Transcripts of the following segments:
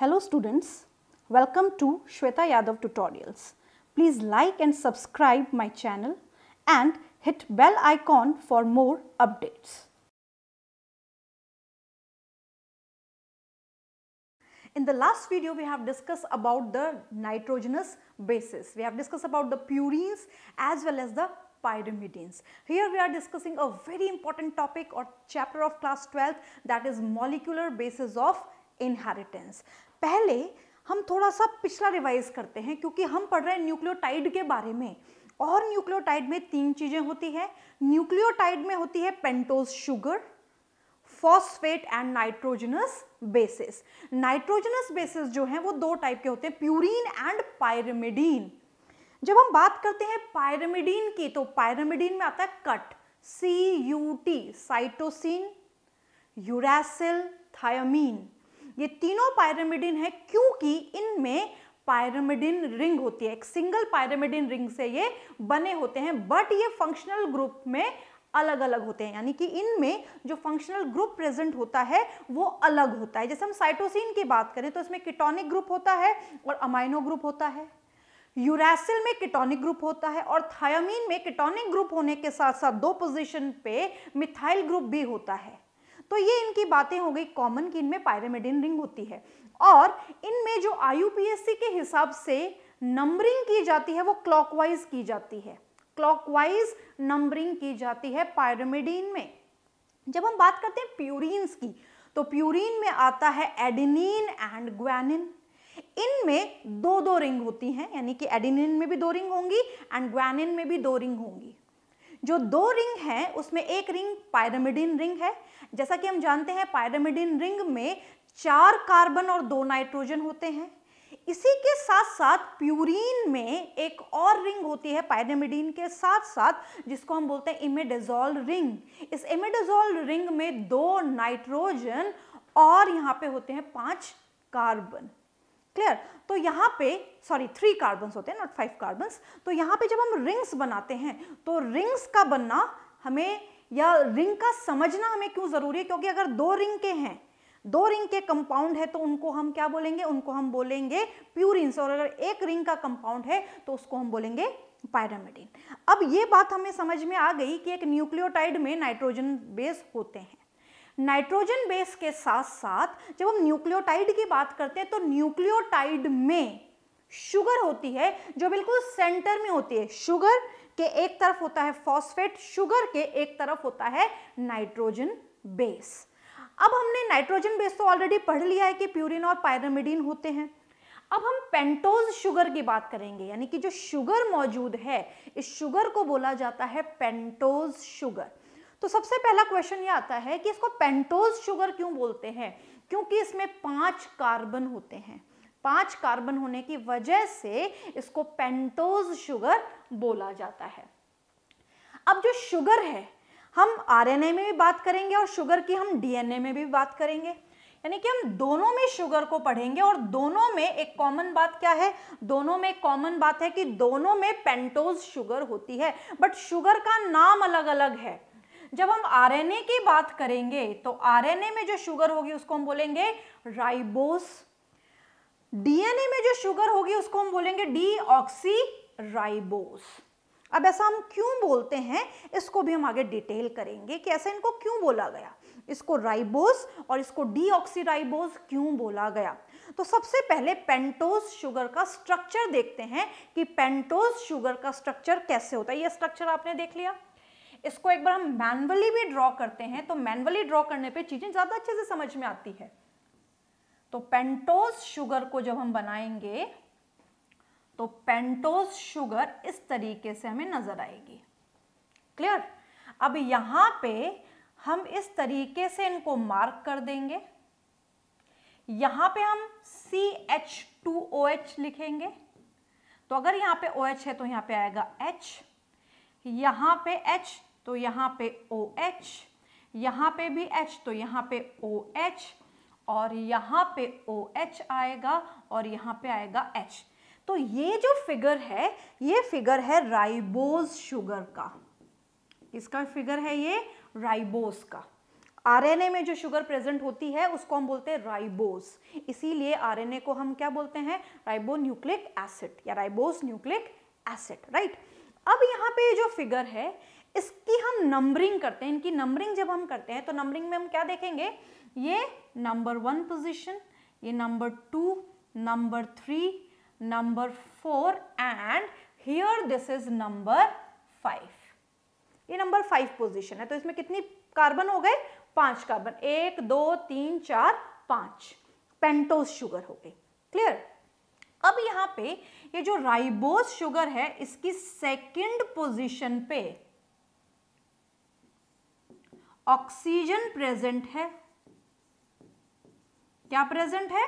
Hello students, welcome to Shweta Yadav tutorials. Please like and subscribe my channel and hit bell icon for more updates. In the last video, we have discussed about the nitrogenous bases. We have discussed about the purines as well as the pyrimidines. Here we are discussing a very important topic or chapter of class 12 that is molecular basis of inheritance. पहले हम थोड़ा सा पिछला revise करते हैं क्योंकि हम पढ़ रहे हैं न्यूक्लियोटाइड के बारे में और न्यूक्लियोटाइड में तीन चीज़ें होती है न्यूक्लियोटाइड में होती है pentose sugar phosphate and nitrogenous bases nitrogenous bases जो है वो दो टाइप के होते हैं प्यूरिन एंड पायरमिडीन जब हम बात करते हैं पायरमिडीन की तो पायरमिडीन में आता है cut C U T cytosine uracil thymine ये तीनों पायरामिडिन है क्योंकि इनमें पायरामिडिन रिंग होती है एक सिंगल पायरामिडिन रिंग से ये बने होते हैं बट ये फंक्शनल ग्रुप में अलग अलग होते हैं यानी कि इनमें जो फंक्शनल ग्रुप प्रेजेंट होता है वो अलग होता है जैसे हम साइटोसिन की बात करें तो इसमें किटोनिक ग्रुप होता है और अमाइनो ग्रुप होता है यूरासिल में किटोनिक ग्रुप होता है और थायामीन में किटोनिक ग्रुप होने के साथ साथ दो पोजीशन पे मिथाइल ग्रुप भी होता है तो ये इनकी बातें हो गई कॉमन की इनमें पायरेमिडिन रिंग होती है और इनमें जो आई के हिसाब से नंबरिंग की जाती है वो क्लॉकवाइज की जाती है क्लॉकवाइज नंबरिंग की जाती है पायरेमिडीन में जब हम बात करते हैं प्यूरिन्स की तो प्यूरिन में आता है एडिनिन एंड ग्वानिन इनमें दो दो रिंग होती हैं यानी कि एडिनिन में भी दो रिंग होंगी एंड ग्वेनिन में भी दो रिंग होंगी जो दो रिंग हैं उसमें एक रिंग पायरामिडिन रिंग है जैसा कि हम जानते हैं पायरामिडिन रिंग में चार कार्बन और दो नाइट्रोजन होते हैं इसी के साथ साथ प्यूरीन में एक और रिंग होती है पायरामिडिन के साथ साथ जिसको हम बोलते हैं इमेडेजोल रिंग इस इमेडेजोल रिंग में दो नाइट्रोजन और यहाँ पे होते हैं पांच कार्बन क्लियर तो यहाँ पे सॉरी थ्री कार्बन होते हैं नॉट फाइव कार्बन तो यहाँ पे जब हम रिंग्स बनाते हैं तो रिंग्स का बनना हमें या रिंग का समझना हमें क्यों ज़रूरी है क्योंकि अगर दो रिंग के हैं दो रिंग के कंपाउंड है तो उनको हम क्या बोलेंगे उनको हम बोलेंगे प्यूरिन और अगर एक रिंग का कंपाउंड है तो उसको हम बोलेंगे पायरामिडिन अब ये बात हमें समझ में आ गई कि एक न्यूक्लियोटाइड में नाइट्रोजन बेस होते हैं नाइट्रोजन बेस के साथ साथ जब हम न्यूक्लियोटाइड की बात करते हैं तो न्यूक्लियोटाइड में शुगर होती है जो बिल्कुल सेंटर में होती है शुगर के एक तरफ होता है फॉस्फेट शुगर के एक तरफ होता है नाइट्रोजन बेस अब हमने नाइट्रोजन बेस तो ऑलरेडी पढ़ लिया है कि प्यूरिन और पायरामिडीन होते हैं अब हम पेंटोज शुगर की बात करेंगे यानी कि जो शुगर मौजूद है इस शुगर को बोला जाता है पेंटोज शुगर तो सबसे पहला क्वेश्चन ये आता है कि इसको पेंटोज शुगर क्यों बोलते हैं क्योंकि इसमें पांच कार्बन होते हैं पांच कार्बन होने की वजह से इसको पेंटोज शुगर बोला जाता है अब जो शुगर है हम आरएनए में भी बात करेंगे और शुगर की हम डीएनए में भी बात करेंगे यानी कि हम दोनों में शुगर को पढ़ेंगे और दोनों में एक कॉमन बात क्या है दोनों में कॉमन बात है कि दोनों में पेंटोज शुगर होती है बट शुगर का नाम अलग अलग है जब हम आरएनए की बात करेंगे तो आरएनए में जो शुगर होगी उसको हम बोलेंगे राइबोस डीएनए में जो शुगर होगी उसको हम बोलेंगे डी राइबोस अब ऐसा हम क्यों बोलते हैं इसको भी हम आगे डिटेल करेंगे कि ऐसा इनको क्यों बोला गया इसको राइबोस और इसको डीऑक्सीराइबोस क्यों बोला गया तो सबसे पहले पेंटोस शुगर का स्ट्रक्चर देखते हैं कि पेंटोस शुगर का स्ट्रक्चर कैसे होता है ये स्ट्रक्चर आपने देख लिया इसको एक बार हम मैनुअली भी ड्रॉ करते हैं तो मैनुअली ड्रॉ करने पे चीज़ें ज़्यादा अच्छे से समझ में आती है तो पेंटोस शुगर को जब हम बनाएंगे तो पेंटोस शुगर इस तरीके से हमें नज़र आएगी क्लियर अब यहां पे हम इस तरीके से इनको मार्क कर देंगे यहां पे हम C H two O H लिखेंगे तो अगर यहां पे ओ OH है तो यहां पे आएगा H यहां पे H तो यहाँ पे ओ एच यहाँ पे भी H तो यहाँ पे ओ एच और यहाँ पे ओ एच आएगा और यहाँ पे आएगा H तो ये जो फिगर है ये फिगर है राइबोज शुगर का किसका फिगर है ये राइबोज का आरएनए में जो शुगर प्रेजेंट होती है उसको हम बोलते हैं राइबोस इसीलिए आरएनए को हम क्या बोलते हैं राइबो न्यूक्लिक एसिड या राइबोस न्यूक्लिक एसिड राइट अब यहाँ पे जो फिगर है इसकी हम नंबरिंग करते हैं इनकी नंबरिंग जब हम करते हैं तो नंबरिंग में हम क्या देखेंगे ये नंबर वन पोजिशन ये number two number three number four and here this is number five ये नंबर फाइव पोजिशन है तो इसमें कितनी कार्बन हो गए पांच कार्बन एक दो तीन चार पांच पेंटोस शुगर हो गई क्लियर अब यहां पे ये जो राइबोस शुगर है इसकी सेकंड पोजीशन पे ऑक्सीजन प्रेजेंट है क्या प्रेजेंट है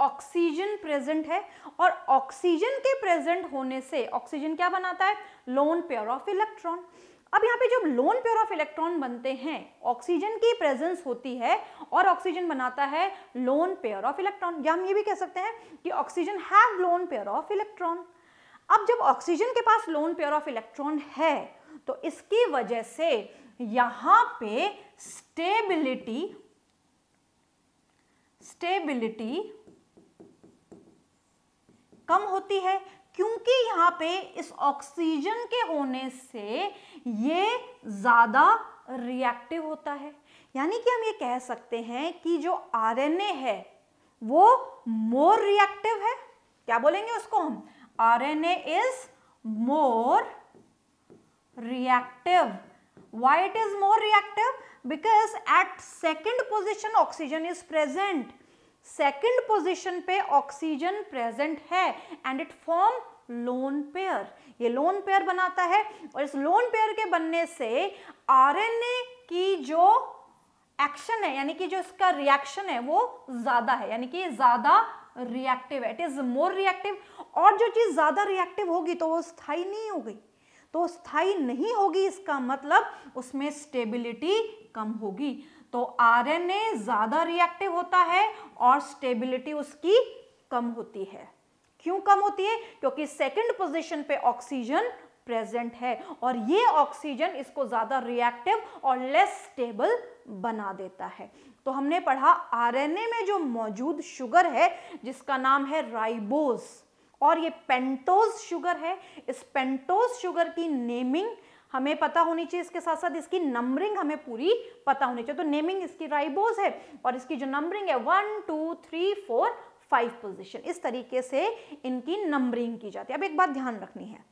ऑक्सीजन प्रेजेंट है और ऑक्सीजन के प्रेजेंट होने से ऑक्सीजन क्या बनाता है लोन पेयर ऑफ इलेक्ट्रॉन अब यहाँ पे जब लोन पेयर ऑफ इलेक्ट्रॉन बनते हैं ऑक्सीजन की प्रेजेंस होती है और ऑक्सीजन बनाता है लोन पेयर ऑफ इलेक्ट्रॉन या हम ये भी कह सकते हैं कि oxygen have lone pair of electron अब जब ऑक्सीजन के पास लोन पेयर ऑफ इलेक्ट्रॉन है तो इसकी वजह से यहां पे स्टेबिलिटी स्टेबिलिटी कम होती है क्योंकि यहां पे इस ऑक्सीजन के होने से ये ज़्यादा रिएक्टिव होता है यानी कि हम ये कह सकते हैं कि जो आरएनए है वो मोर रिएक्टिव है क्या बोलेंगे उसको हम RNA is more reactive Why it is more reactive? Because at second position oxygen is present. Second position पे oxygen present है and it form lone pair ये लोन पेयर बनाता है और इस लोन पेयर के बनने से आरएनए की जो एक्शन है यानी कि जो इसका रिएक्शन है वो ज़्यादा है यानी कि ज़्यादा रिएक्टिव है इट इज़ मोर रिएक्टिव और जो चीज़ ज़्यादा रिएक्टिव होगी तो वो स्थायी नहीं होगी तो स्थाई नहीं होगी इसका मतलब उसमें स्टेबिलिटी कम होगी तो आरएनए ज़्यादा रिएक्टिव होता है और स्टेबिलिटी उसकी कम होती है क्यों कम होती है क्योंकि सेकंड पोजीशन पे ऑक्सीजन प्रेजेंट है और ये ऑक्सीजन इसको ज़्यादा रिएक्टिव और लेस स्टेबल बना देता है तो हमने पढ़ा आरएनए में जो मौजूद शुगर है जिसका नाम है राइबोज़ और ये पेंटोज शुगर है इस पेंटोज शुगर की नेमिंग हमें पता होनी चाहिए इसके साथ साथ इसकी नंबरिंग हमें पूरी पता होनी चाहिए तो नेमिंग इसकी राइबोज है और इसकी जो नंबरिंग है one two three four five position इस तरीके से इनकी नंबरिंग की जाती है अब एक बात ध्यान रखनी है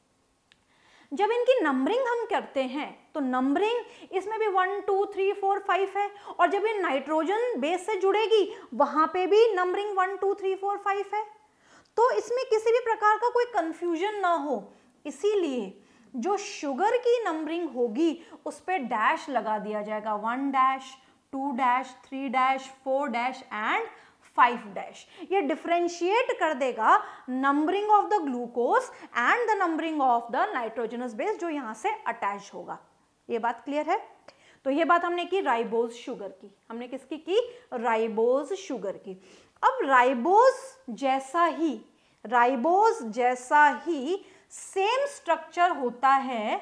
जब इनकी नंबरिंग हम करते हैं तो नंबरिंग इसमें भी one two three four five है और जब ये नाइट्रोजन बेस से जुड़ेगी वहां पे भी numbering one two three four five है तो इसमें किसी भी प्रकार का कोई कन्फ्यूजन ना हो इसीलिए जो शुगर की नंबरिंग होगी उस पर डैश लगा दिया जाएगा one dash two dash three dash four dash and five dash ये डिफ्रेंशिएट कर देगा numbering of the glucose and the numbering of the nitrogenous base जो यहाँ से अटैच होगा ये बात क्लियर है तो ये बात हमने की राइबोज शुगर की हमने किसकी की राइबोज शुगर की अब राइबोस जैसा ही राइबोज जैसा ही सेम स्ट्रक्चर होता है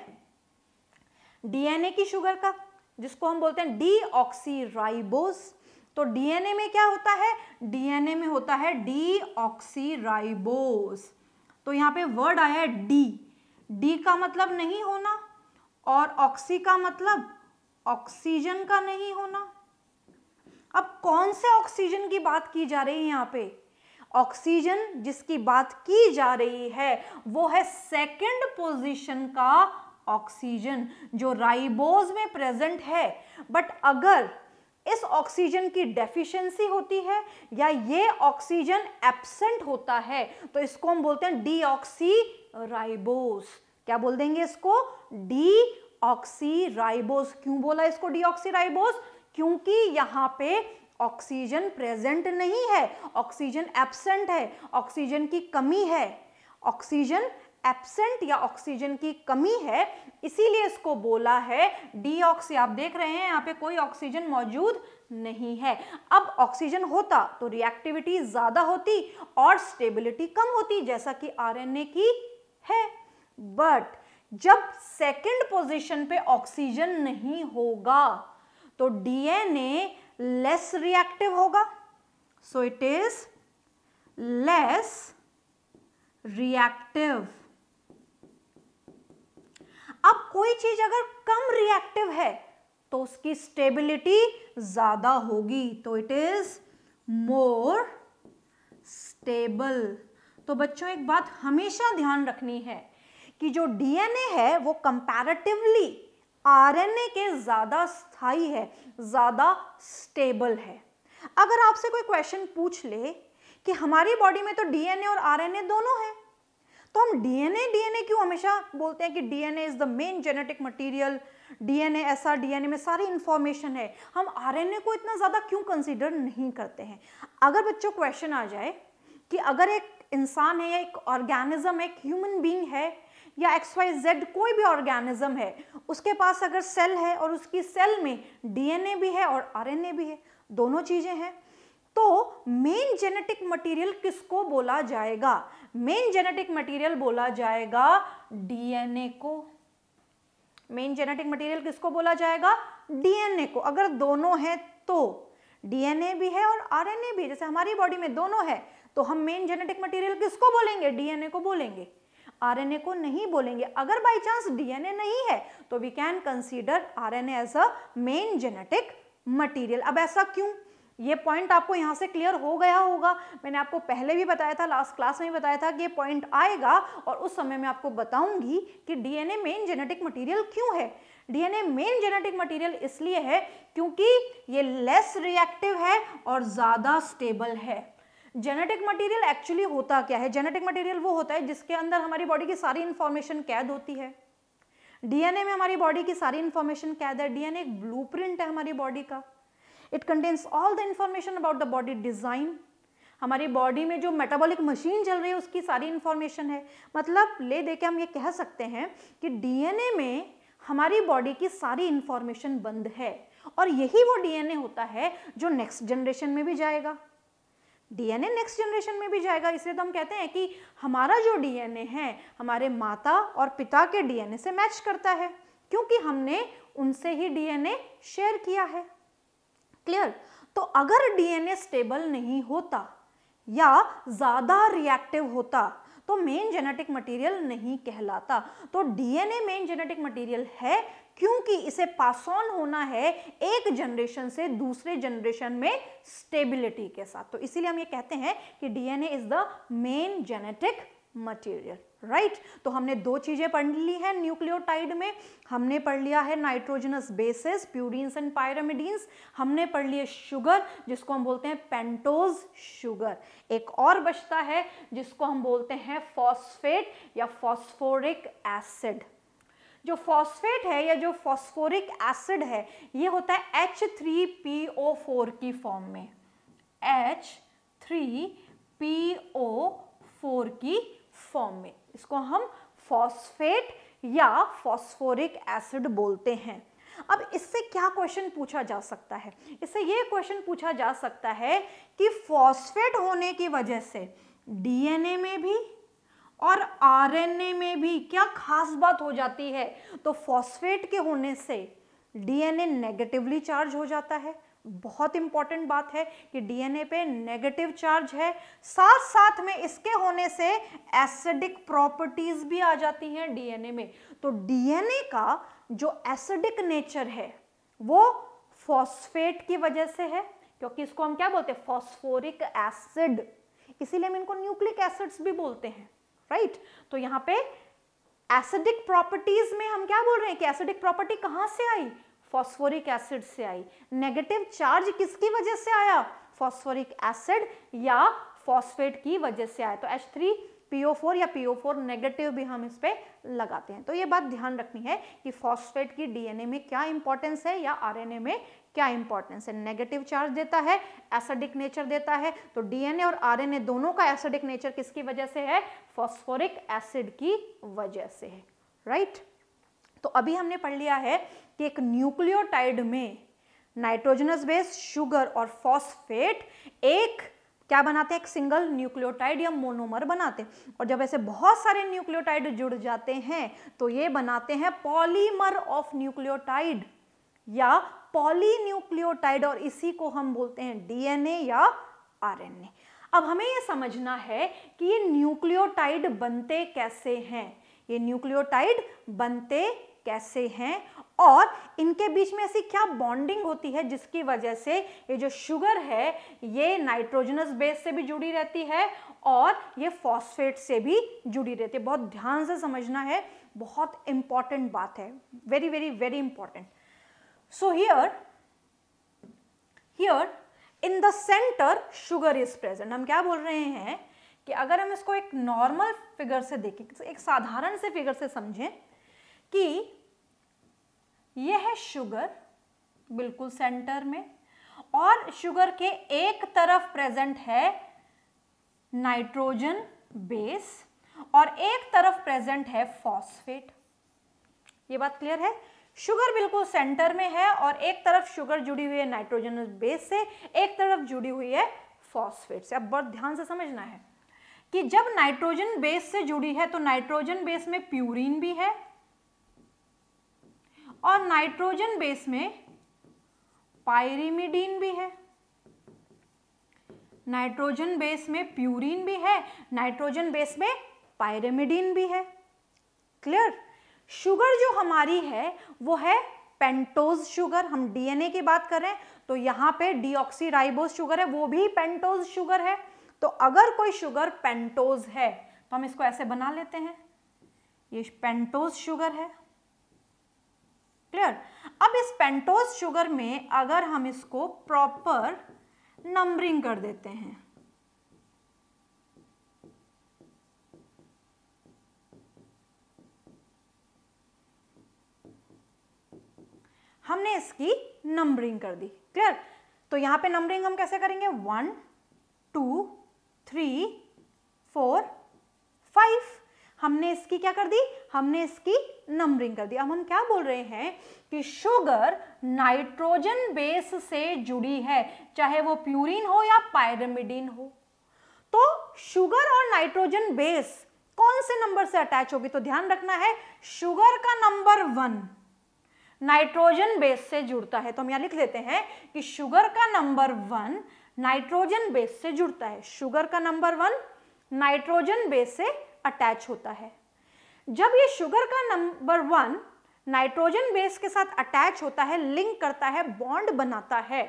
डीएनए की शुगर का जिसको हम बोलते हैं डीऑक्सीराइबोज तो डीएनए में क्या होता है डीएनए में होता है डीऑक्सीराइबोज तो यहां पे वर्ड आया है डी डी का मतलब नहीं होना और ऑक्सी का मतलब ऑक्सीजन का नहीं होना अब कौन से ऑक्सीजन की बात की जा रही है यहाँ पे ऑक्सीजन जिसकी बात की जा रही है वो है सेकंड पोजीशन का ऑक्सीजन जो राइबोज में प्रेजेंट है बट अगर इस ऑक्सीजन की डेफिशिएंसी होती है या ये ऑक्सीजन एब्सेंट होता है तो इसको हम बोलते हैं डीऑक्सी राइबोस क्या बोल देंगे इसको डी ऑक्सी क्यों बोला इसको डी राइबोस क्योंकि यहाँ पे ऑक्सीजन प्रेजेंट नहीं है ऑक्सीजन एब्सेंट है ऑक्सीजन की कमी है ऑक्सीजन एब्सेंट या ऑक्सीजन की कमी है इसीलिए इसको बोला है ऑक्सी आप देख रहे हैं यहाँ पे कोई ऑक्सीजन मौजूद नहीं है अब ऑक्सीजन होता तो रिएक्टिविटी ज़्यादा होती और स्टेबिलिटी कम होती जैसा कि आरएनए की है बट जब सेकंड पोजीशन पे ऑक्सीजन नहीं होगा तो DNA less reactive so it is less लेस रिएक्टिव अब कोई चीज अगर कम रिएक्टिव है तो उसकी स्टेबिलिटी ज्यादा होगी तो इट इज मोर स्टेबल तो बच्चों एक बात हमेशा ध्यान रखनी है कि जो डीएनए है वो कंपैरेटिवली आरएनए के ज़्यादा स्थाई है ज़्यादा स्टेबल है अगर आपसे कोई क्वेश्चन पूछ ले कि हमारी बॉडी में तो डीएनए और आरएनए दोनों है तो हम डीएनए डीएनए क्यों हमेशा बोलते हैं कि DNA is the main genetic material DNA ऐसा डीएनए में सारी इंफॉर्मेशन है हम आरएनए को इतना ज़्यादा क्यों कंसीडर नहीं करते हैं अगर बच्चों क्वेश्चन आ जाए कि अगर एक इंसान है एक ऑर्गेनिज्म एक ह्यूमन बींग है या एक्स वाई जेड कोई भी ऑर्गेनिज्म है उसके पास अगर सेल है और उसकी सेल में डीएनए भी है और आरएनए भी है दोनों चीज़ें हैं तो मेन जेनेटिक मटेरियल किसको बोला जाएगा मेन जेनेटिक मटेरियल बोला जाएगा डीएनए को मेन जेनेटिक मटेरियल किसको बोला जाएगा डीएनए को अगर दोनों है तो डीएनए भी है और आरएनए भी जैसे हमारी बॉडी में दोनों है तो हम मेन जेनेटिक मटेरियल किसको बोलेंगे डीएनए को बोलेंगे आरएनए को नहीं बोलेंगे अगर बाई चांस डीएनए नहीं है तो we can consider RNA as a main genetic material अब ऐसा क्यों ये पॉइंट आपको यहाँ से क्लियर हो गया होगा मैंने आपको पहले भी बताया था लास्ट क्लास में भी बताया था कि ये पॉइंट आएगा और उस समय मैं आपको बताऊंगी कि डीएनए मेन जेनेटिक मटेरियल क्यों है डीएनए मेन जेनेटिक मटेरियल इसलिए है क्योंकि ये लेस रिएक्टिव है और ज़्यादा स्टेबल है जेनेटिक मटेरियल एक्चुअली होता क्या है जेनेटिक मटेरियल वो होता है जिसके अंदर हमारी बॉडी की सारी इन्फॉर्मेशन कैद होती है डीएनए में हमारी बॉडी की सारी इन्फॉर्मेशन कैद है डीएनए एक ब्लू है हमारी बॉडी का it contains all the information about the body design हमारी बॉडी में जो मेटाबॉलिक मशीन चल रही है उसकी सारी इन्फॉर्मेशन है मतलब ले दे के हम ये कह सकते हैं कि डीएनए में हमारी बॉडी की सारी इन्फॉर्मेशन बंद है और यही वो डीएनए होता है जो नेक्स्ट जनरेशन में भी जाएगा डीएनए नेक्स्ट जनरेशन में भी जाएगा इसलिए तो हम कहते हैं कि हमारा जो डीएनए है हमारे माता और पिता के डीएनए से मैच करता है क्योंकि हमने उनसे ही डीएनए शेयर किया है क्लियर तो अगर डीएनए स्टेबल नहीं होता या ज़्यादा रिएक्टिव होता तो मेन जेनेटिक मटेरियल नहीं कहलाता तो डीएनए मेन जेनेटिक मटेरियल है क्योंकि इसे पास ऑन होना है एक जनरेशन से दूसरे जनरेशन में स्टेबिलिटी के साथ तो इसीलिए हम ये कहते हैं कि DNA is the main genetic material right right? तो हमने दो चीज़ें पढ़ ली है न्यूक्लियोटाइड में हमने पढ़ लिया है nitrogenous bases purines and pyrimidines हमने पढ़ लिए शुगर जिसको हम बोलते हैं पेंटोज शुगर एक और बचता है जिसको हम बोलते हैं फॉस्फेट या फॉस्फोरिक एसिड जो फॉस्फेट है या जो फॉस्फोरिक एसिड है ये होता है फोर की फॉर्म में फोर की फॉर्म में इसको हम फॉस्फेट या फॉस्फोरिक एसिड बोलते हैं अब इससे क्या क्वेश्चन पूछा जा सकता है इससे ये क्वेश्चन पूछा जा सकता है कि फॉस्फेट होने की वजह से डीएनए में भी और आरएनए में भी क्या खास बात हो जाती है तो फॉस्फेट के होने से डीएनए नेगेटिवली चार्ज हो जाता है बहुत इंपॉर्टेंट बात है कि डीएनए पे नेगेटिव चार्ज है साथ साथ में इसके होने से एसिडिक प्रॉपर्टीज भी आ जाती हैं डीएनए में तो डीएनए का जो एसिडिक नेचर है वो फॉस्फेट की वजह से है क्योंकि इसको हम क्या बोलते हैं फॉस्फोरिक एसिड इसीलिए हम इनको न्यूक्लिक एसिड्स भी बोलते हैं राइट तो यहां पे एसिडिक प्रॉपर्टीज में हम क्या बोल रहे हैं कि एसिडिक प्रॉपर्टी कहां से आई फॉस्फोरिक एसिड से आई नेगेटिव चार्ज किसकी वजह से आया फॉस्फोरिक एसिड या फॉस्फेट की वजह से आया तो एच थ्री पीओ फोर या पीओ फोर नेगेटिव भी हम इस पर लगाते हैं तो ये बात ध्यान रखनी है कि फॉस्फेट की डीएनए में क्या इंपॉर्टेंस है या आरएनए में क्या इंपॉर्टेंस है नेगेटिव चार्ज देता है एसिडिक नेचर देता है तो डीएनए और आरएनए दोनों का एसिडिक नेचर किसकी वजह से है फॉस्फोरिक एसिड की वजह से है राइट right? तो अभी हमने पढ़ लिया है कि एक न्यूक्लियोटाइड में नाइट्रोजनस बेस शुगर और फॉस्फेट एक क्या बनाते हैं एक सिंगल न्यूक्लियोटाइड या मोनोमर बनाते हैं और जब ऐसे बहुत सारे न्यूक्लियोटाइड जुड़ जाते हैं तो ये बनाते हैं पॉलीमर ऑफ न्यूक्लियोटाइड या पॉलीन्यूक्लियोटाइड और इसी को हम बोलते हैं डीएनए या आरएनए अब हमें ये समझना है कि ये न्यूक्लियोटाइड बनते कैसे हैं ये न्यूक्लियोटाइड बनते कैसे हैं और इनके बीच में ऐसी क्या बॉन्डिंग होती है जिसकी वजह से ये जो शुगर है ये नाइट्रोजनस बेस से भी जुड़ी रहती है और ये फॉस्फेट से भी जुड़ी रहती है बहुत ध्यान से समझना है बहुत इंपॉर्टेंट बात है very very very important so here here in the centre sugar is present हम क्या बोल रहे हैं कि अगर हम इसको एक नॉर्मल फिगर से देखें एक साधारण से फिगर से समझें कि यह है शुगर बिल्कुल सेंटर में और शुगर के एक तरफ प्रेजेंट है नाइट्रोजन बेस और एक तरफ प्रेजेंट है फॉस्फेट ये बात क्लियर है शुगर बिल्कुल सेंटर में है और एक तरफ शुगर जुड़ी हुई है नाइट्रोजन बेस से एक तरफ जुड़ी हुई है फॉस्फेट से अब बहुत ध्यान से समझना है कि जब नाइट्रोजन बेस से जुड़ी है तो नाइट्रोजन बेस में प्यूरिन भी है और नाइट्रोजन बेस में पायरिमिडीन भी है नाइट्रोजन बेस में प्यूरिन भी है नाइट्रोजन बेस में पायरेमिडीन भी है क्लियर शुगर जो हमारी है वो है पेंटोज शुगर हम डीएनए की बात करें तो यहाँ पे डीऑक्सीराइबोज शुगर है वो भी पेंटोज शुगर है तो अगर कोई शुगर पेंटोज है तो हम इसको ऐसे बना लेते हैं ये पेंटोज शुगर है क्लियर अब इस पेंटोज शुगर में अगर हम इसको प्रॉपर नंबरिंग कर देते हैं हमने इसकी नंबरिंग कर दी क्लियर तो यहां पे नंबरिंग हम कैसे करेंगे one two three four five हमने इसकी क्या कर दी हमने इसकी नंबरिंग कर दी अब हम क्या बोल रहे हैं कि शुगर नाइट्रोजन बेस से जुड़ी है चाहे वो प्यूरिन हो या पायरमिडिन हो तो शुगर और नाइट्रोजन बेस कौन से नंबर से अटैच होगी तो ध्यान रखना है शुगर का नंबर वन नाइट्रोजन बेस से जुड़ता है तो हम यहां लिख लेते हैं कि शुगर का नंबर वन नाइट्रोजन बेस से जुड़ता है शुगर का नंबर वन नाइट्रोजन बेस से अटैच होता है जब ये शुगर का नंबर वन नाइट्रोजन बेस के साथ अटैच होता है लिंक करता है बॉन्ड बनाता है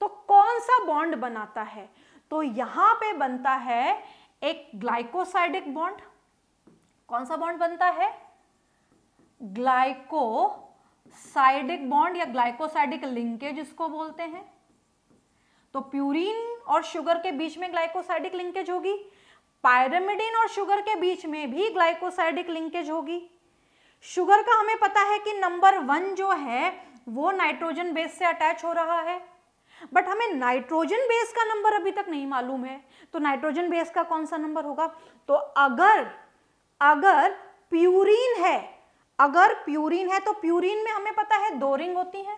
तो कौन सा बॉन्ड बनाता है तो यहां पे बनता है एक ग्लाइकोसाइडिक बॉन्ड कौन सा बॉन्ड बनता है ग्लाइकोसाइडिक बॉन्ड या ग्लाइकोसाइडिक लिंकेज इसको बोलते हैं तो प्यूरिन और शुगर के बीच में ग्लाइकोसाइडिक लिंकेज होगी पायरामिडिन और शुगर के बीच में भी ग्लाइकोसाइडिक लिंकेज होगी शुगर का हमें पता है कि नंबर वन जो है वो नाइट्रोजन बेस से अटैच हो रहा है बट हमें नाइट्रोजन बेस का नंबर अभी तक नहीं मालूम है तो नाइट्रोजन बेस का कौन सा नंबर होगा तो अगर अगर प्यूरिन है अगर प्यूरिन है तो प्यूरिन में हमें पता है दो रिंग होती है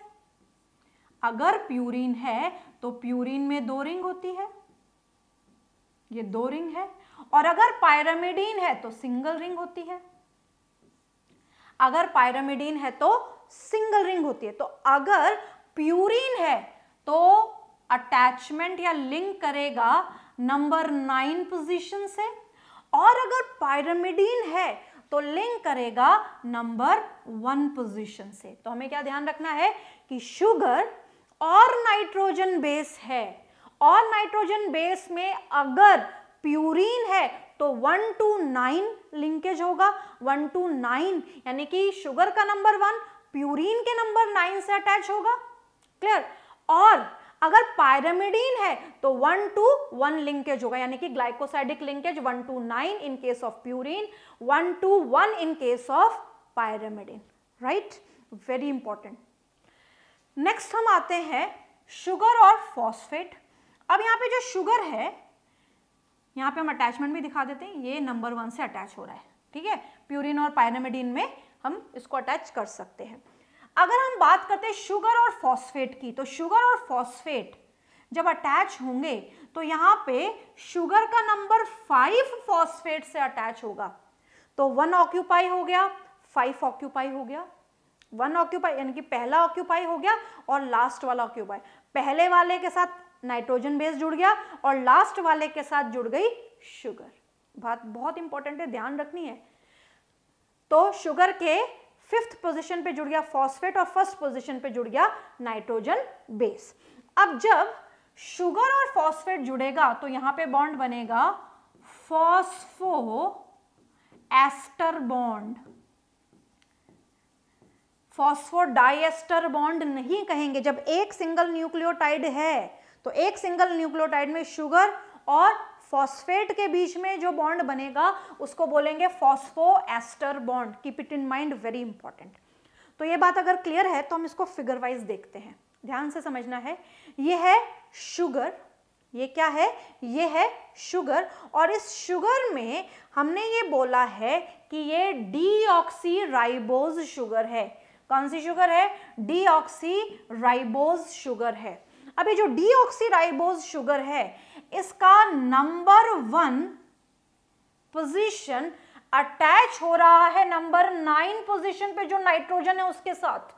अगर प्यूरिन है तो प्यूरिन में दो रिंग होती है ये दो रिंग है और अगर पायरामिडीन है तो सिंगल रिंग होती है अगर पायरामिडीन है तो सिंगल रिंग होती है तो अगर प्यूरिन है तो अटैचमेंट या लिंक करेगा नंबर नाइन पोजीशन से और अगर पायरामिडीन है तो लिंक करेगा नंबर वन पोजीशन से तो हमें क्या ध्यान रखना है कि शुगर और नाइट्रोजन बेस है और नाइट्रोजन बेस में अगर प्यूरिन है तो वन टू नाइन लिंकेज होगा वन टू नाइन यानी कि शुगर का नंबर वन प्यूरिन के नंबर नाइन से अटैच होगा क्लियर और अगर पायरामिडीन है तो वन टू वन लिंकेज होगा यानी कि glycosidic linkage one two nine in case of purine one two one in case of pyrimidine right very important next हम आते हैं शुगर और फॉस्फेट अब यहां पे जो शुगर है यहाँ पे हम अटैचमेंट भी दिखा देते हैं ये नंबर वन से अटैच हो रहा है ठीक है प्यूरिन और पायनामिडीन में हम इसको अटैच कर सकते हैं अगर हम बात करते हैं शुगर और फॉस्फेट की तो शुगर और फॉस्फेट जब अटैच होंगे तो यहाँ पे शुगर का नंबर फाइव फॉस्फेट से अटैच होगा तो वन ऑक्यूपाई हो गया फाइव ऑक्यूपाई हो गया वन ऑक्यूपाई यानी कि पहला ऑक्यूपाई हो गया और लास्ट वाला ऑक्यूपाई पहले वाले के साथ नाइट्रोजन बेस जुड़ गया और लास्ट वाले के साथ जुड़ गई शुगर बात बहुत इंपॉर्टेंट है ध्यान रखनी है तो शुगर के फिफ्थ पोजीशन पे जुड़ गया फॉस्फेट और फर्स्ट पोजीशन पे जुड़ गया नाइट्रोजन बेस अब जब शुगर और फॉस्फेट जुड़ेगा तो यहां पे बॉन्ड बनेगा phospho ester bond diester bond नहीं कहेंगे जब एक सिंगल न्यूक्लियोटाइड है तो एक सिंगल न्यूक्लियोटाइड में शुगर और फॉस्फेट के बीच में जो बॉन्ड बनेगा उसको बोलेंगे phospho ester bond keep it in mind very important तो ये बात अगर क्लियर है तो हम इसको फिगर वाइज देखते हैं ध्यान से समझना है ये है शुगर ये क्या है ये है शुगर और इस शुगर में हमने ये बोला है कि ये डीऑक्सी राइबोज शुगर है कौन सी शुगर है डीऑक्सी राइबोज शुगर है अभी जो डीऑक्सीराइबोज शुगर है इसका नंबर वन पोजीशन अटैच हो रहा है नंबर नाइन पोजीशन पे जो नाइट्रोजन है उसके साथ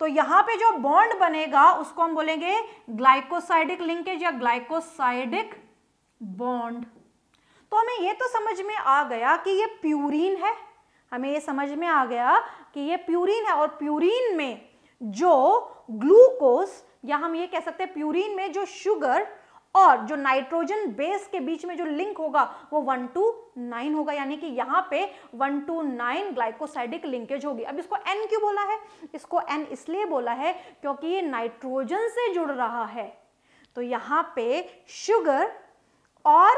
तो यहां पे जो बॉन्ड बनेगा उसको हम बोलेंगे ग्लाइकोसाइडिक लिंकेज या ग्लाइकोसाइडिक बॉन्ड तो हमें ये तो समझ में आ गया कि ये प्यूरिन है हमें ये समझ में आ गया कि ये प्यूरिन है और प्यूरिन में जो ग्लूकोज या हम ये कह सकते हैं प्यूरिन में जो शुगर और जो नाइट्रोजन बेस के बीच में जो लिंक होगा वो वन टू नाइन होगा यानी कि यहाँ पे one two nine glycosidic linkage होगी अब इसको एन क्यों बोला है इसको एन इसलिए बोला है क्योंकि ये नाइट्रोजन से जुड़ रहा है तो यहाँ पे शुगर और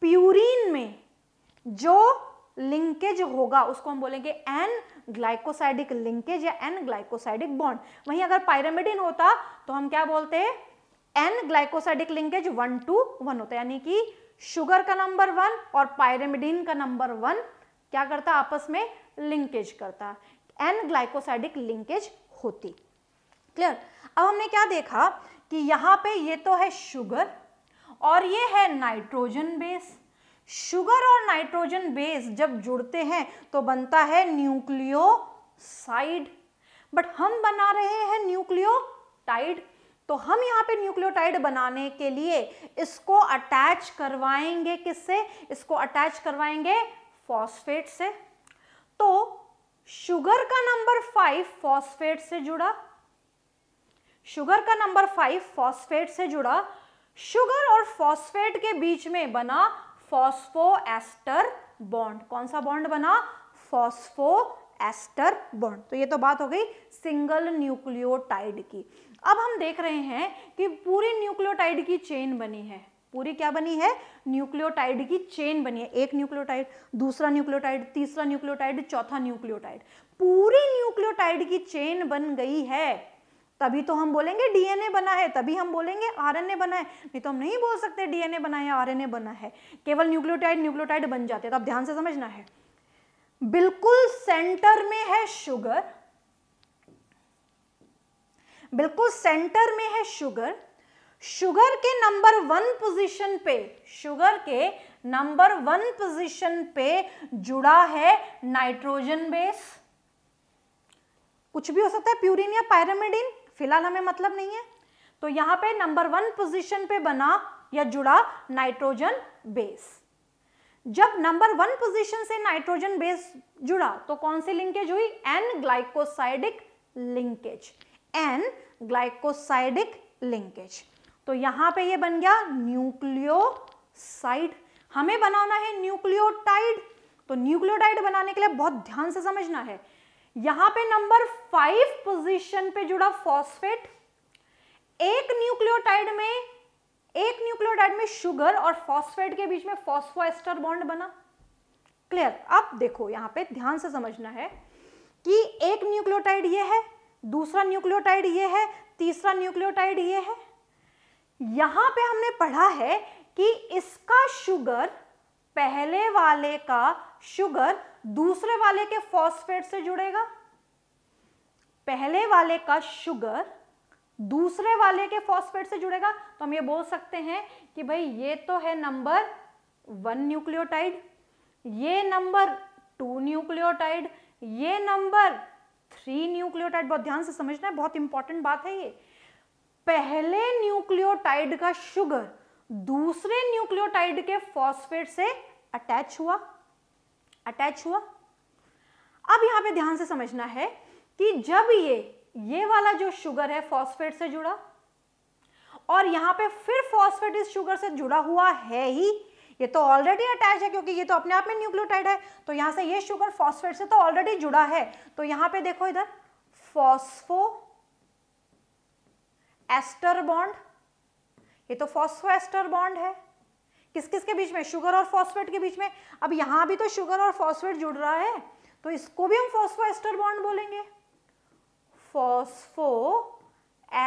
प्यूरिन में जो लिंकेज होगा उसको हम बोलेंगे एन ग्लाइकोसाइडिक लिंकेज या एन ग्लाइकोसाइडिक बॉन्ड वहीं अगर पायरामिडिन होता तो हम क्या बोलते हैं N glycosidic linkage one two one होता है यानी कि शुगर का नंबर वन और पायरामिडिन का नंबर वन क्या करता आपस में लिंकेज करता एन ग्लाइकोसाइडिक लिंकेज होती क्लियर अब हमने क्या देखा कि यहां पे ये तो है शुगर और ये है नाइट्रोजन बेस शुगर और नाइट्रोजन बेस जब जुड़ते हैं तो बनता है न्यूक्लियोसाइड बट हम बना रहे हैं न्यूक्लियोटाइड तो हम यहाँ पे न्यूक्लियोटाइड बनाने के लिए इसको अटैच करवाएंगे किससे इसको अटैच करवाएंगे फॉस्फेट से तो शुगर का नंबर फाइव फॉस्फेट से जुड़ा शुगर का नंबर फाइव फॉस्फेट से जुड़ा शुगर और फॉस्फेट के बीच में बना फॉस्फो एस्टर बॉन्ड कौन सा बॉन्ड बना फॉस्फो एस्टर बॉन्ड तो ये तो बात हो गई सिंगल न्यूक्लियोटाइड की अब हम देख रहे हैं कि पूरी न्यूक्लियोटाइड की चेन बनी है पूरी क्या बनी है न्यूक्लियोटाइड की चेन बनी है एक न्यूक्लियोटाइड दूसरा न्यूक्लियोटाइड तीसरा न्यूक्लियोटाइड चौथा न्यूक्लियोटाइड पूरी न्यूक्लियोटाइड की चेन बन गई है तभी तो हम बोलेंगे डीएनए बना है तभी हम बोलेंगे आरएनए बना है नहीं तो हम नहीं बोल सकते डीएनए बना है आरएनए बना है केवल न्यूक्लियोटाइड न्यूक्लियोटाइड बन जाते हैं तो आप ध्यान से समझना है बिल्कुल सेंटर में है शुगर बिल्कुल सेंटर में है शुगर शुगर के नंबर वन पोजीशन पे शुगर के नंबर वन पोजीशन पे जुड़ा है नाइट्रोजन बेस कुछ भी हो सकता है प्यूरिन या पायरामिडिन फिलहाल हमें मतलब नहीं है तो यहां पे नंबर वन पोजीशन पे बना या जुड़ा नाइट्रोजन बेस जब नंबर वन पोजीशन से नाइट्रोजन बेस जुड़ा तो कौन सी लिंकेज हुई N glycosidic linkage N glycosidic linkage तो यहां पे ये बन गया न्यूक्लियोसाइड हमें बनाना है न्यूक्लियोटाइड तो न्यूक्लियोटाइड बनाने के लिए बहुत ध्यान से समझना है यहां पे नंबर फाइव पोजीशन पे जुड़ा फॉस्फेट एक न्यूक्लियोटाइड में एक न्यूक्लियोटाइड में शुगर और फॉस्फेट के बीच में फॉस्फोएस्टर बॉन्ड बना क्लियर अब देखो यहां पे ध्यान से समझना है कि एक न्यूक्लियोटाइड ये है दूसरा न्यूक्लियोटाइड ये है तीसरा न्यूक्लियोटाइड ये है यहां पे हमने पढ़ा है कि इसका शुगर पहले वाले का शुगर दूसरे वाले के फॉस्फेट से जुड़ेगा पहले वाले का शुगर दूसरे वाले के फॉस्फेट से जुड़ेगा तो हम ये बोल सकते हैं कि भाई ये तो है नंबर वन न्यूक्लियोटाइड ये नंबर टू न्यूक्लियोटाइड ये नंबर थ्री न्यूक्लियोटाइड बहुत ध्यान से समझना है बहुत इंपॉर्टेंट बात है ये पहले न्यूक्लियोटाइड का शुगर दूसरे न्यूक्लियोटाइड के फॉस्फेट से अटैच हुआ अटैच हुआ अब यहां पे ध्यान से समझना है कि जब ये ये वाला जो शुगर है फॉस्फेट से जुड़ा और यहां पे फिर फॉस्फेट इस शुगर से जुड़ा हुआ है ही ये तो ऑलरेडी अटैच है क्योंकि ये तो अपने आप में न्यूक्लियोटाइड है तो यहां से ये शुगर फॉस्फेट से तो ऑलरेडी जुड़ा है तो यहां पे देखो इधर फॉस्फो एस्टर बॉन्ड ये तो फॉस्फो एस्टर बॉन्ड है किस किस के बीच में शुगर और फॉस्फेट के बीच में अब यहां भी तो शुगर और फॉस्फेट जुड़ रहा है तो इसको भी हम फॉस्फो एस्टर बॉन्ड बोलेंगे फॉस्फो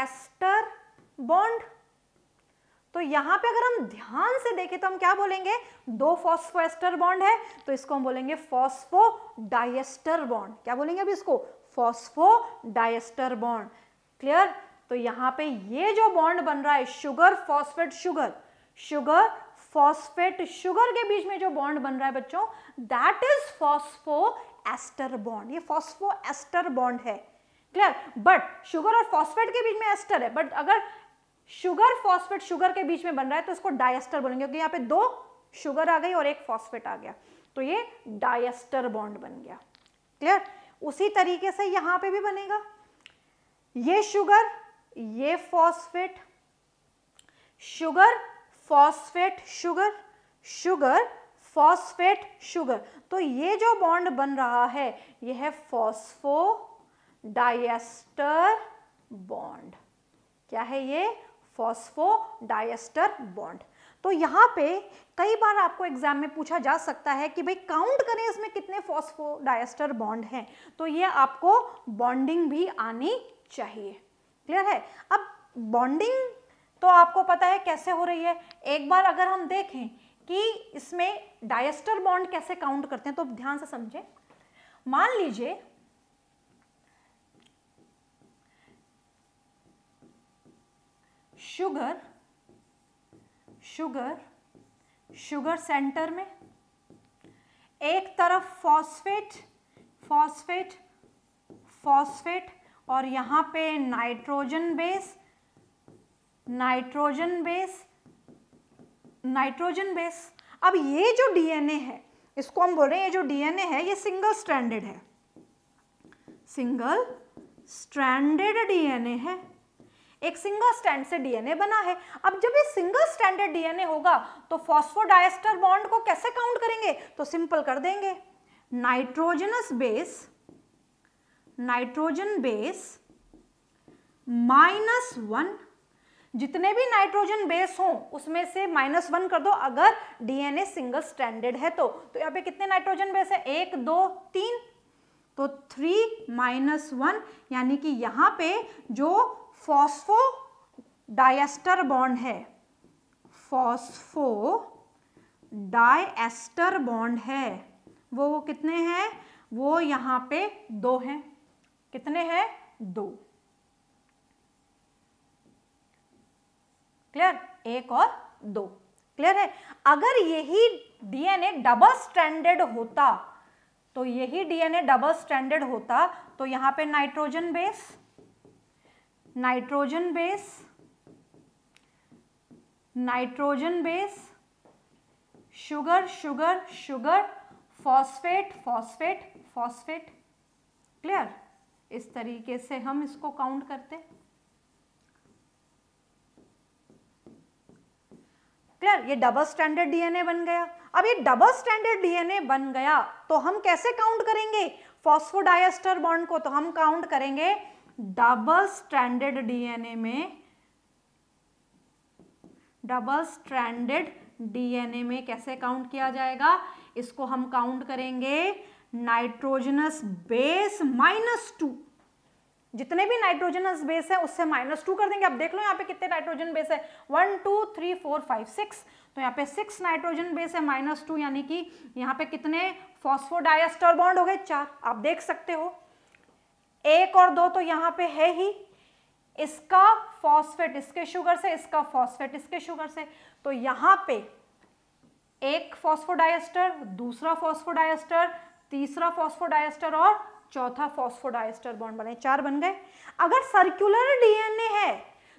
एस्टर बॉन्ड तो यहां पे अगर हम ध्यान से देखें तो हम क्या बोलेंगे दो फॉस्फो एस्टर बॉन्ड है तो इसको हम बोलेंगे फॉस्फो डाइस्टर बॉन्ड क्या बोलेंगे अभी इसको फॉस्फो डाइस्टर बॉन्ड क्लियर तो यहां पे ये जो बॉन्ड बन रहा है sugar phosphate sugar sugar phosphate sugar के बीच में जो बॉन्ड बन रहा है बच्चों that is phospho ester bond ये फॉस्फो एस्टर बॉन्ड है क्लियर बट शुगर और फॉस्फेट के बीच में एस्टर है बट अगर शुगर फॉस्फेट शुगर के बीच में बन रहा है तो इसको डायस्टर बोलेंगे क्योंकि यहाँ पे दो शुगर आ गई और एक फॉस्फेट आ गया तो ये डायस्टर बॉन्ड बन गया क्लियर उसी तरीके से यहां पे भी बनेगा ये शुगर ये phosphate sugar phosphate sugar sugar phosphate sugar तो ये जो बॉन्ड बन रहा है यह है फॉस्फो डायस्टर बॉन्ड क्या है ये फॉस्फो डाइस्टर बॉन्ड तो यहाँ पे कई बार आपको एग्जाम में पूछा जा सकता है कि भाई काउंट करें इसमें कितने फॉस्फो डाइस्टर बॉन्ड हैं तो ये आपको बॉन्डिंग भी आनी चाहिए क्लियर है अब बॉन्डिंग तो आपको पता है कैसे हो रही है एक बार अगर हम देखें कि इसमें डायस्टर बॉन्ड कैसे काउंट करते हैं तो ध्यान से समझे मान लीजिए शुगर शुगर शुगर सेंटर में एक तरफ फॉस्फेट फॉस्फेट फॉस्फेट और यहां पे nitrogen base nitrogen base nitrogen base अब ये जो डीएनए है इसको हम बोल रहे हैं ये जो डीएनए है ये सिंगल स्ट्रैंडेड है सिंगल स्ट्रैंडेड डीएनए है एक सिंगल स्टैंड से डीएनए बना है अब जब ये सिंगल स्टैंडर्ड डीएनए होगा तो फॉस्फोडाइस्टर बॉन्ड को कैसे काउंट करेंगे तो सिंपल कर देंगे nitrogenous base nitrogen base minus one जितने भी नाइट्रोजन बेस हो उसमें से माइनस वन कर दो अगर डीएनए सिंगल स्टैंडर्ड है तो तो यहाँ पे कितने नाइट्रोजन बेस है एक दो तीन तो थ्री माइनस वन यानी कि यहाँ पे जो फॉस्फो डायस्टर बॉन्ड है फॉस्फो डायस्टर बॉन्ड है वो कितने हैं वो यहाँ पे दो हैं कितने हैं दो क्लियर एक और दो क्लियर है अगर यही डीएनए डबल स्टैंडर्ड होता तो यही डीएनए डबल स्टैंडर्ड होता तो यहां पे nitrogen base nitrogen base nitrogen base sugar sugar sugar phosphate phosphate phosphate clear इस तरीके से हम इसको काउंट करते हैं क्लियर ये डबल स्टैंडर्ड डीएनए बन गया अब ये डबल स्टैंडर्ड डीएनए बन गया तो हम कैसे काउंट करेंगे फॉस्फोडाइस्टर बॉन्ड को तो हम काउंट करेंगे डबल स्टैंडर्ड डीएनए में डबल स्ट्रैंडेड डीएनए में कैसे काउंट किया जाएगा इसको हम काउंट करेंगे नाइट्रोजनस बेस माइनस टू जितने भी नाइट्रोजन बेस है उससे माइनस टू कर देंगे आप देख लो यहाँ पे कितने नाइट्रोजन बेस है one two three four five six तो यहाँ पे सिक्स नाइट्रोजन बेस है माइनस टू यानी कि यहाँ पे कितने फॉस्फोडायस्टर बॉन्ड हो गए चार आप देख सकते हो एक और दो तो यहाँ पे है ही इसका फॉस्फेट इसके शुगर से इसका फॉस्फेट इसके शुगर से तो यहाँ पे एक फॉस्फोडायस्टर दूसरा फॉस्फोडायस्टर तीसरा फॉस्फोडायस्टर और चौथा फॉस्फोडाइस्टर बॉन्ड बने चार बन गए अगर सर्कुलर डीएनए है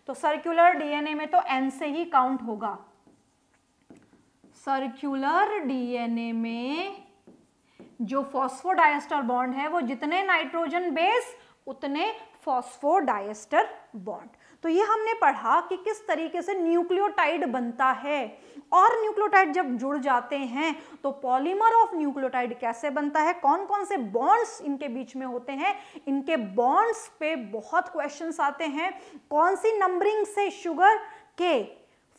तो सर्कुलर डीएनए में तो एन से ही काउंट होगा सर्कुलर डीएनए में जो फॉस्फोडाइस्टर बॉन्ड है वो जितने नाइट्रोजन बेस उतने फॉस्फोडाइस्टर बॉन्ड तो ये हमने पढ़ा कि किस तरीके से न्यूक्लियोटाइड बनता है और न्यूक्लियोटाइड जब जुड़ जाते हैं तो पॉलीमर ऑफ न्यूक्लियोटाइड कैसे बनता है कौन कौन से बॉन्ड्स इनके बीच में होते हैं इनके बॉन्ड्स पे बहुत क्वेश्चन आते हैं कौन सी नंबरिंग से शुगर के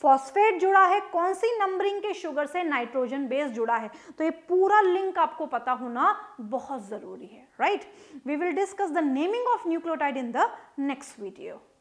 फॉस्फेट जुड़ा है कौन सी नंबरिंग के शुगर से नाइट्रोजन बेस जुड़ा है तो ये पूरा लिंक आपको पता होना बहुत ज़रूरी है right we will discuss the naming of nucleotide in the next video